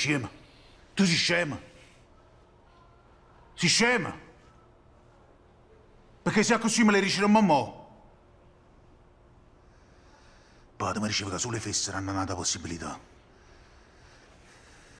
Scema. Tu sei scema. Sei scema. Perché se così me le riuscirò mamma. Padre mi diceva che solo le fessero hanno nata possibilità.